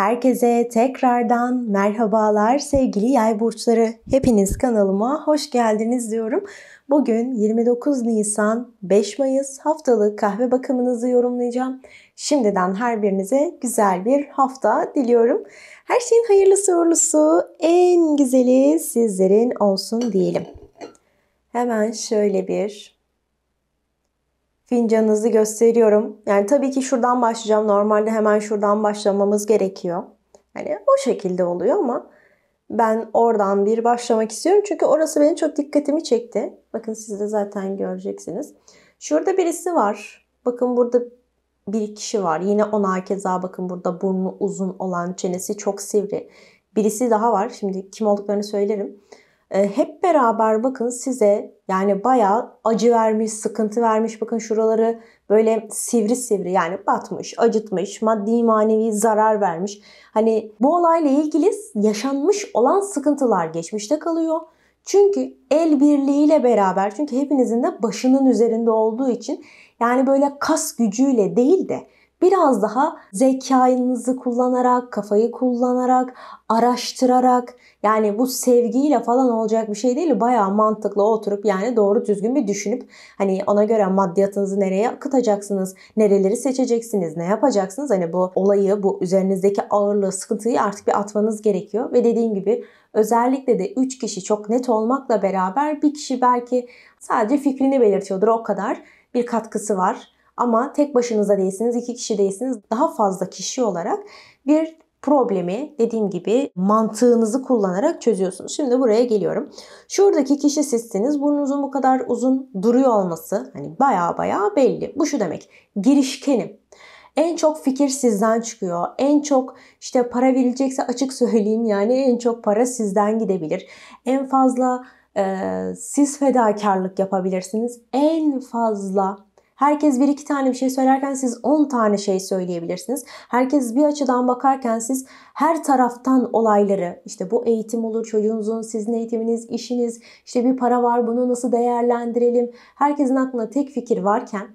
Herkese tekrardan merhabalar sevgili yay burçları. Hepiniz kanalıma hoş geldiniz diyorum. Bugün 29 Nisan 5 Mayıs haftalık kahve bakımınızı yorumlayacağım. Şimdiden her birinize güzel bir hafta diliyorum. Her şeyin hayırlısı uğurlusu en güzeli sizlerin olsun diyelim. Hemen şöyle bir fincanınızı gösteriyorum. Yani tabii ki şuradan başlayacağım. Normalde hemen şuradan başlamamız gerekiyor. Hani o şekilde oluyor ama ben oradan bir başlamak istiyorum. Çünkü orası benim çok dikkatimi çekti. Bakın siz de zaten göreceksiniz. Şurada birisi var. Bakın burada bir kişi var. Yine ona keza bakın burada burnu uzun olan, çenesi çok sivri. Birisi daha var. Şimdi kim olduklarını söylerim. E, hep beraber bakın size yani bayağı acı vermiş, sıkıntı vermiş. Bakın şuraları böyle sivri sivri yani batmış, acıtmış, maddi manevi zarar vermiş. Hani bu olayla ilgili yaşanmış olan sıkıntılar geçmişte kalıyor. Çünkü el birliğiyle beraber çünkü hepinizin de başının üzerinde olduğu için yani böyle kas gücüyle değil de biraz daha zekanızı kullanarak, kafayı kullanarak, araştırarak yani bu sevgiyle falan olacak bir şey değil. Bayağı mantıklı oturup yani doğru düzgün bir düşünüp hani ona göre maddiyatınızı nereye akıtacaksınız, nereleri seçeceksiniz, ne yapacaksınız? Hani bu olayı, bu üzerinizdeki ağırlığı, sıkıntıyı artık bir atmanız gerekiyor. Ve dediğim gibi özellikle de 3 kişi çok net olmakla beraber bir kişi belki sadece fikrini belirtiyordur o kadar bir katkısı var. Ama tek başınıza değilsiniz, iki kişi değilsiniz. Daha fazla kişi olarak bir problemi dediğim gibi mantığınızı kullanarak çözüyorsunuz. Şimdi buraya geliyorum. Şuradaki kişi sizsiniz. Burnunuzun bu kadar uzun duruyor olması hani baya baya belli. Bu şu demek. Girişkenim. En çok fikir sizden çıkıyor. En çok işte para verilecekse açık söyleyeyim yani en çok para sizden gidebilir. En fazla e, siz fedakarlık yapabilirsiniz. En fazla Herkes bir iki tane bir şey söylerken siz on tane şey söyleyebilirsiniz. Herkes bir açıdan bakarken siz her taraftan olayları işte bu eğitim olur çocuğunuzun sizin eğitiminiz, işiniz, işte bir para var bunu nasıl değerlendirelim. Herkesin aklında tek fikir varken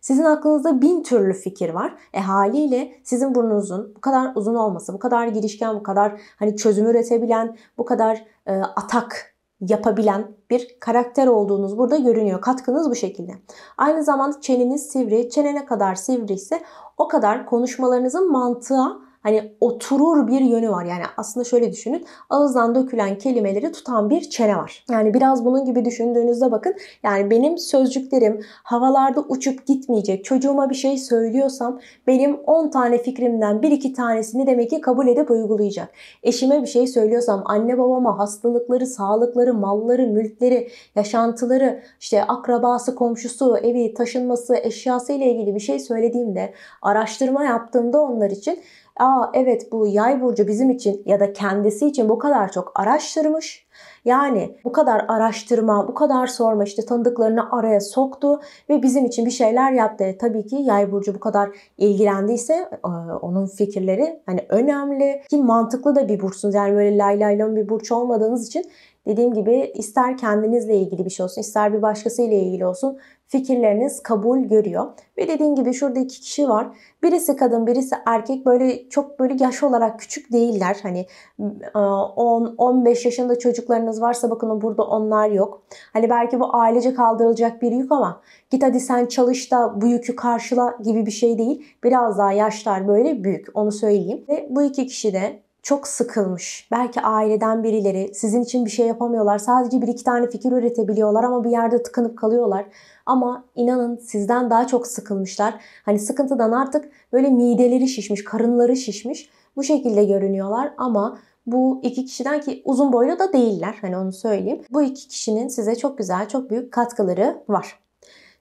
sizin aklınızda bin türlü fikir var. E haliyle sizin burnunuzun bu kadar uzun olması, bu kadar girişken, bu kadar hani çözüm üretebilen, bu kadar e, atak yapabilen bir karakter olduğunuz burada görünüyor. Katkınız bu şekilde. Aynı zamanda çeneniz sivri. Çene ne kadar sivri ise o kadar konuşmalarınızın mantığa hani oturur bir yönü var. Yani aslında şöyle düşünün. Ağızdan dökülen kelimeleri tutan bir çene var. Yani biraz bunun gibi düşündüğünüzde bakın. Yani benim sözcüklerim havalarda uçup gitmeyecek. Çocuğuma bir şey söylüyorsam benim 10 tane fikrimden bir iki tanesini demek ki kabul edip uygulayacak. Eşime bir şey söylüyorsam anne babama hastalıkları, sağlıkları, malları, mülkleri, yaşantıları, işte akrabası, komşusu, evi, taşınması, eşyası ile ilgili bir şey söylediğimde, araştırma yaptığımda onlar için Aa evet bu yay burcu bizim için ya da kendisi için bu kadar çok araştırmış. Yani bu kadar araştırma, bu kadar sorma işte tanıdıklarını araya soktu ve bizim için bir şeyler yaptı. E, tabii ki yay burcu bu kadar ilgilendiyse e, onun fikirleri hani önemli ki mantıklı da bir burçsunuz. Yani böyle lay lay lon bir burç olmadığınız için dediğim gibi ister kendinizle ilgili bir şey olsun, ister bir başkasıyla ilgili olsun fikirleriniz kabul görüyor. Ve dediğim gibi şurada iki kişi var. Birisi kadın, birisi erkek. Böyle çok böyle yaş olarak küçük değiller. Hani 10-15 e, yaşında çocuklarınız varsa bakın burada onlar yok. Hani belki bu ailece kaldırılacak bir yük ama git hadi sen çalış da bu yükü karşıla gibi bir şey değil. Biraz daha yaşlar böyle büyük onu söyleyeyim. Ve bu iki kişi de çok sıkılmış. Belki aileden birileri sizin için bir şey yapamıyorlar. Sadece bir iki tane fikir üretebiliyorlar ama bir yerde tıkanıp kalıyorlar. Ama inanın sizden daha çok sıkılmışlar. Hani sıkıntıdan artık böyle mideleri şişmiş, karınları şişmiş. Bu şekilde görünüyorlar ama bu iki kişiden ki uzun boylu da değiller. Hani onu söyleyeyim. Bu iki kişinin size çok güzel, çok büyük katkıları var.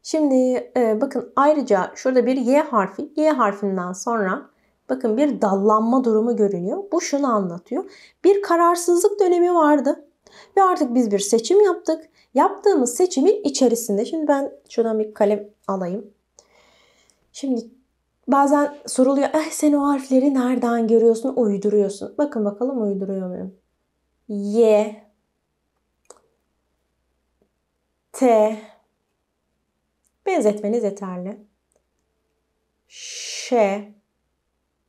Şimdi e, bakın ayrıca şurada bir Y harfi. Y harfinden sonra Bakın bir dallanma durumu görünüyor. Bu şunu anlatıyor. Bir kararsızlık dönemi vardı. Ve artık biz bir seçim yaptık. Yaptığımız seçimin içerisinde. Şimdi ben şuradan bir kalem alayım. Şimdi bazen soruluyor. Eh sen o harfleri nereden görüyorsun? Uyduruyorsun. Bakın bakalım uyduruyor muyum? Y T benzetmeniz yeterli. Ş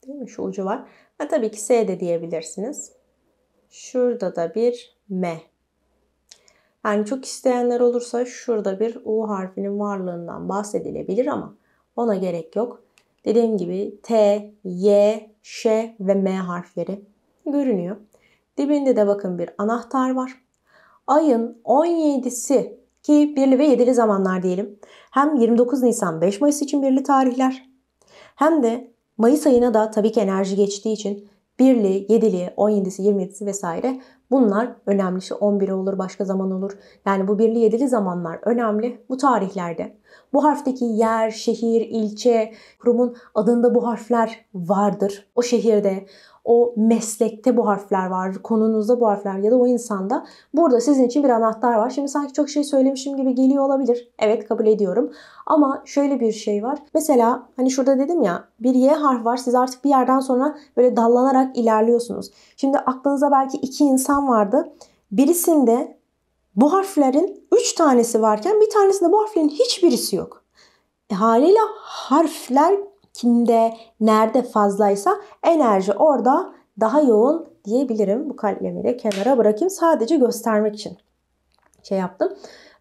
Değil mi? Şu ucu var. Ha, tabii ki S de diyebilirsiniz. Şurada da bir M. Yani çok isteyenler olursa şurada bir U harfinin varlığından bahsedilebilir ama ona gerek yok. Dediğim gibi T, Y, Ş ve M harfleri görünüyor. Dibinde de bakın bir anahtar var. Ayın 17'si ki birli ve yedili zamanlar diyelim. Hem 29 Nisan 5 Mayıs için birli tarihler hem de Mayıs ayına da tabii ki enerji geçtiği için 1'li, 7'li, 17'si, 27'si vesaire bunlar önemli. İşte 11'i olur, başka zaman olur. Yani bu 1'li, 7'li zamanlar önemli bu tarihlerde. Bu harfteki yer, şehir, ilçe, kurumun adında bu harfler vardır. O şehirde, o meslekte bu harfler var, konunuzda bu harfler ya da o insanda. Burada sizin için bir anahtar var. Şimdi sanki çok şey söylemişim gibi geliyor olabilir. Evet kabul ediyorum. Ama şöyle bir şey var. Mesela hani şurada dedim ya bir Y harf var. Siz artık bir yerden sonra böyle dallanarak ilerliyorsunuz. Şimdi aklınıza belki iki insan vardı. Birisinde bu harflerin üç tanesi varken bir tanesinde bu harflerin hiçbirisi yok. E, haliyle harfler kimde, nerede fazlaysa enerji orada daha yoğun diyebilirim. Bu kalemleri de kenara bırakayım. Sadece göstermek için şey yaptım.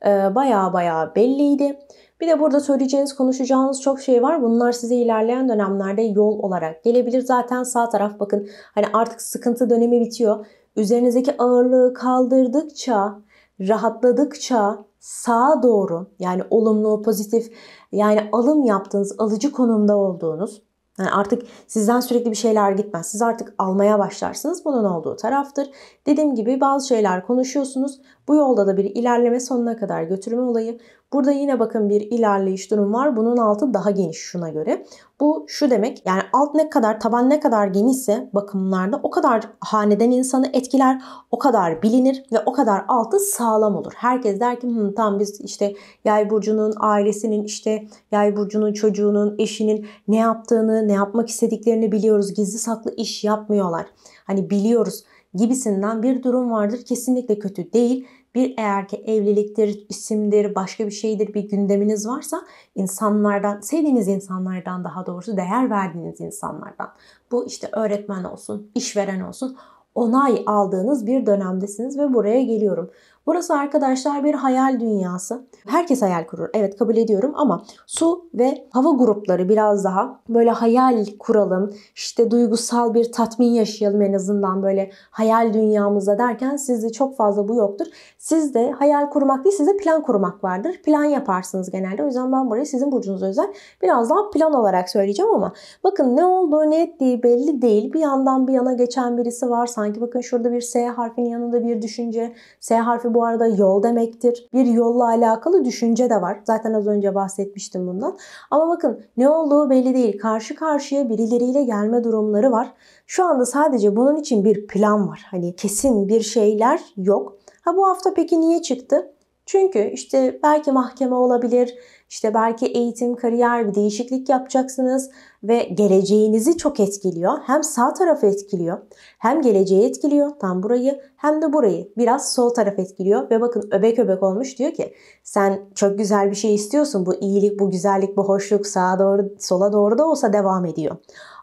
Baya ee, baya belliydi. Bir de burada söyleyeceğiniz, konuşacağınız çok şey var. Bunlar size ilerleyen dönemlerde yol olarak gelebilir. Zaten sağ taraf bakın hani artık sıkıntı dönemi bitiyor. Üzerinizdeki ağırlığı kaldırdıkça, rahatladıkça sağa doğru yani olumlu, pozitif yani alım yaptığınız, alıcı konumda olduğunuz, yani artık sizden sürekli bir şeyler gitmez. Siz artık almaya başlarsınız. Bunun olduğu taraftır. Dediğim gibi bazı şeyler konuşuyorsunuz. Bu yolda da bir ilerleme sonuna kadar götürme olayı. Burada yine bakın bir ilerleyiş durum var. Bunun altı daha geniş şuna göre. Bu şu demek yani alt ne kadar taban ne kadar genişse bakımlarda o kadar haneden insanı etkiler, o kadar bilinir ve o kadar altı sağlam olur. Herkes der ki Hı, tam biz işte yay burcunun ailesinin işte yay burcunun çocuğunun eşinin ne yaptığını ne yapmak istediklerini biliyoruz. Gizli saklı iş yapmıyorlar. Hani biliyoruz gibisinden bir durum vardır. Kesinlikle kötü değil. Bir eğer ki evliliktir, isimdir, başka bir şeydir bir gündeminiz varsa insanlardan, sevdiğiniz insanlardan daha doğrusu değer verdiğiniz insanlardan. Bu işte öğretmen olsun, işveren olsun onay aldığınız bir dönemdesiniz ve buraya geliyorum. Burası arkadaşlar bir hayal dünyası. Herkes hayal kurur. Evet kabul ediyorum ama su ve hava grupları biraz daha böyle hayal kuralım. İşte duygusal bir tatmin yaşayalım en azından böyle hayal dünyamızda derken sizde çok fazla bu yoktur. Sizde hayal kurmak değil sizde plan kurmak vardır. Plan yaparsınız genelde. O yüzden ben burayı sizin burcunuza özel biraz daha plan olarak söyleyeceğim ama bakın ne olduğu ne ettiği belli değil. Bir yandan bir yana geçen birisi var. Sanki bakın şurada bir S harfinin yanında bir düşünce. S harfi bu arada yol demektir. Bir yolla alakalı düşünce de var. Zaten az önce bahsetmiştim bundan. Ama bakın ne olduğu belli değil. Karşı karşıya birileriyle gelme durumları var. Şu anda sadece bunun için bir plan var. Hani kesin bir şeyler yok. Ha bu hafta peki niye çıktı? Çünkü işte belki mahkeme olabilir, işte belki eğitim, kariyer bir değişiklik yapacaksınız ve geleceğinizi çok etkiliyor. Hem sağ tarafı etkiliyor, hem geleceği etkiliyor, tam burayı, hem de burayı. Biraz sol taraf etkiliyor ve bakın öbek öbek olmuş diyor ki sen çok güzel bir şey istiyorsun. Bu iyilik, bu güzellik, bu hoşluk sağa doğru, sola doğru da olsa devam ediyor.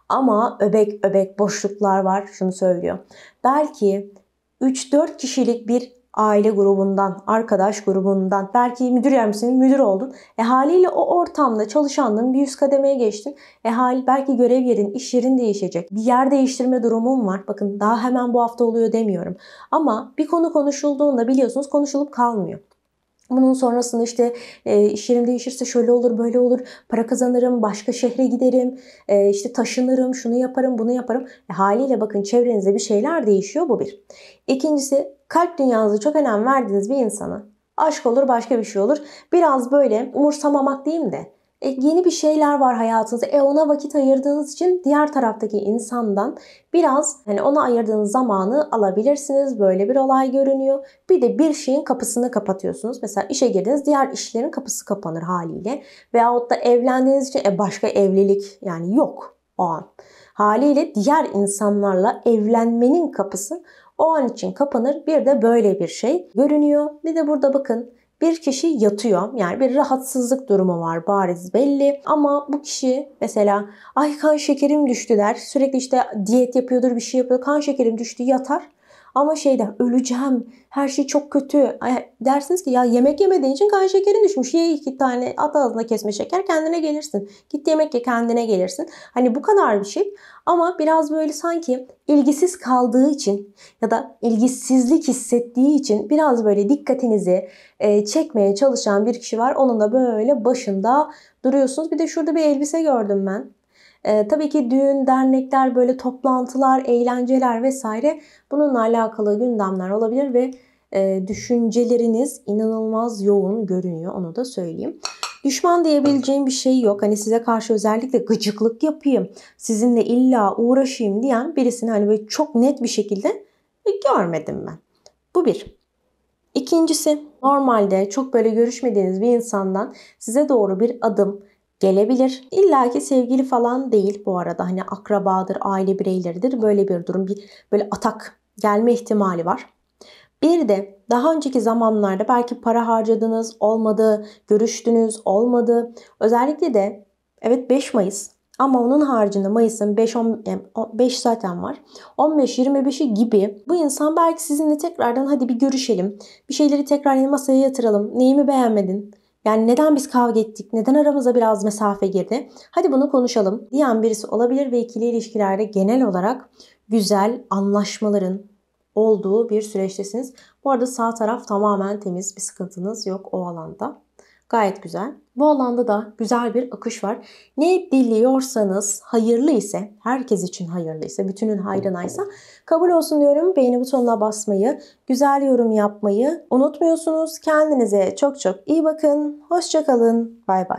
Ama öbek öbek boşluklar var şunu söylüyor. Belki 3-4 kişilik bir aile grubundan, arkadaş grubundan, belki müdür yardımcısının müdür oldun. E haliyle o ortamda çalışandın, bir üst kademeye geçtin. E hal belki görev yerin, iş yerin değişecek. Bir yer değiştirme durumun var. Bakın daha hemen bu hafta oluyor demiyorum. Ama bir konu konuşulduğunda biliyorsunuz konuşulup kalmıyor. Bunun sonrasında işte e, iş yerim değişirse şöyle olur böyle olur para kazanırım başka şehre giderim e, işte taşınırım şunu yaparım bunu yaparım. E, haliyle bakın çevrenizde bir şeyler değişiyor bu bir. İkincisi kalp dünyanızı çok önem verdiğiniz bir insanı. aşk olur başka bir şey olur. Biraz böyle umursamamak diyeyim de e, yeni bir şeyler var hayatınızda. E ona vakit ayırdığınız için diğer taraftaki insandan biraz hani ona ayırdığınız zamanı alabilirsiniz. Böyle bir olay görünüyor. Bir de bir şeyin kapısını kapatıyorsunuz. Mesela işe girdiniz diğer işlerin kapısı kapanır haliyle. Veyahut da evlendiğiniz için e, başka evlilik yani yok o an. Haliyle diğer insanlarla evlenmenin kapısı o an için kapanır. Bir de böyle bir şey görünüyor. Bir de burada bakın bir kişi yatıyor yani bir rahatsızlık durumu var bariz belli ama bu kişi mesela ay kan şekerim düştü der sürekli işte diyet yapıyordur bir şey yapıyor kan şekerim düştü yatar ama şeyden öleceğim, her şey çok kötü. Dersiniz ki ya yemek yemediğin için kan şekerin düşmüş. Ye iki tane at ağzına kesme şeker kendine gelirsin. Git yemek ye kendine gelirsin. Hani bu kadar bir şey. Ama biraz böyle sanki ilgisiz kaldığı için ya da ilgisizlik hissettiği için biraz böyle dikkatinizi e, çekmeye çalışan bir kişi var. Onun da böyle başında duruyorsunuz. Bir de şurada bir elbise gördüm ben. E, tabii ki düğün, dernekler, böyle toplantılar, eğlenceler vesaire bununla alakalı gündemler olabilir ve e, düşünceleriniz inanılmaz yoğun görünüyor onu da söyleyeyim. Düşman diyebileceğim bir şey yok. Hani size karşı özellikle gıcıklık yapayım, sizinle illa uğraşayım diyen birisini hani böyle çok net bir şekilde görmedim ben. Bu bir. İkincisi normalde çok böyle görüşmediğiniz bir insandan size doğru bir adım gelebilir. İlla ki sevgili falan değil bu arada. Hani akrabadır, aile bireyleridir. Böyle bir durum. Bir böyle atak gelme ihtimali var. Bir de daha önceki zamanlarda belki para harcadınız, olmadı, görüştünüz, olmadı. Özellikle de evet 5 Mayıs ama onun haricinde Mayıs'ın 5-15 zaten var. 15-25'i gibi bu insan belki sizinle tekrardan hadi bir görüşelim. Bir şeyleri tekrar masaya yatıralım. Neyimi beğenmedin? Yani neden biz kavga ettik? Neden aramıza biraz mesafe girdi? Hadi bunu konuşalım diyen birisi olabilir ve ikili ilişkilerde genel olarak güzel anlaşmaların olduğu bir süreçtesiniz. Bu arada sağ taraf tamamen temiz bir sıkıntınız yok o alanda. Gayet güzel. Bu alanda da güzel bir akış var. Ne diliyorsanız hayırlı ise, herkes için hayırlı ise, bütünün hayrınaysa kabul olsun diyorum. Beğeni butonuna basmayı, güzel yorum yapmayı unutmuyorsunuz. Kendinize çok çok iyi bakın. Hoşçakalın. Bay bay.